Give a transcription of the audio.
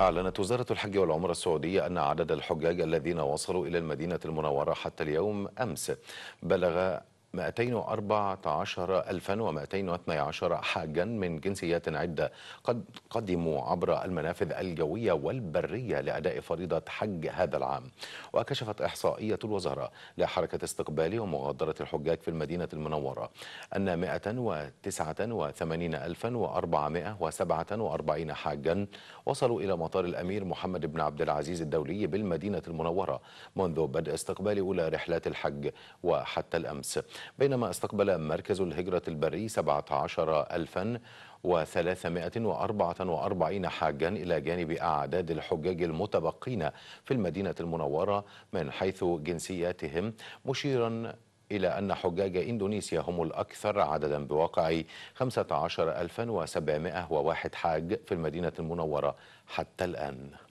أعلنت وزارة الحج والعمرة السعودية أن عدد الحجاج الذين وصلوا إلى المدينة المنورة حتى اليوم أمس بلغ 214212 حاجا من جنسيات عدة قد قدموا عبر المنافذ الجوية والبرية لأداء فريضة حج هذا العام وكشفت إحصائية الوزارة لحركة استقبال ومغادرة الحجاج في المدينة المنورة أن 189447 حاجا وصلوا إلى مطار الأمير محمد بن عبد العزيز الدولي بالمدينة المنورة منذ بدء استقبال أولى رحلات الحج وحتى الأمس بينما استقبل مركز الهجرة البري 17344 حاجا إلى جانب أعداد الحجاج المتبقين في المدينة المنورة من حيث جنسياتهم مشيرا إلى أن حجاج إندونيسيا هم الأكثر عددا بواقع 15701 حاج في المدينة المنورة حتى الآن